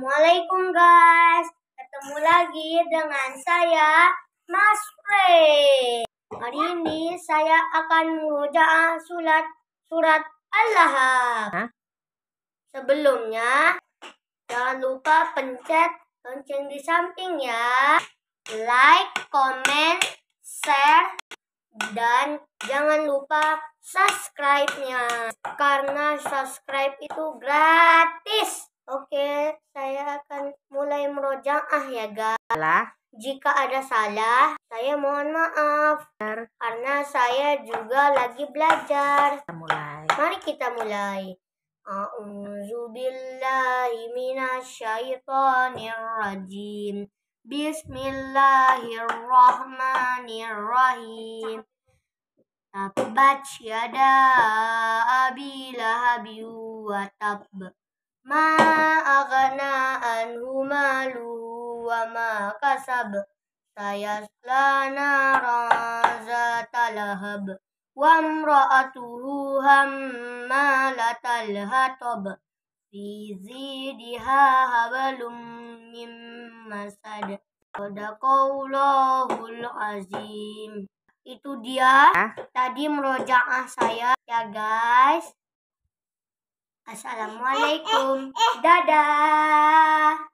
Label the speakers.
Speaker 1: Assalamualaikum guys. Ketemu lagi dengan saya Mas Frey. Hari ini saya akan merujaah surat surat Allah. Sebelumnya jangan lupa pencet lonceng di samping ya. Like, comment, share dan jangan lupa subscribe-nya karena subscribe itu gratis mulai merojaah ya
Speaker 2: guys.
Speaker 1: Jika ada salah, saya mohon maaf karena saya juga lagi belajar. Kita mulai. Mari kita mulai. A'udzu billahi rajim. Bismillahirrahmanirrahim. Tabbat yada abi lahabi wa tab. Ma ma kasab sayasla naran zata lahab wa imra'atuhu hammalatal hatab fi zidiha hablum min masad Sadaqallahul azim itu dia tadi merojaah saya ya guys Assalamualaikum. Dadah.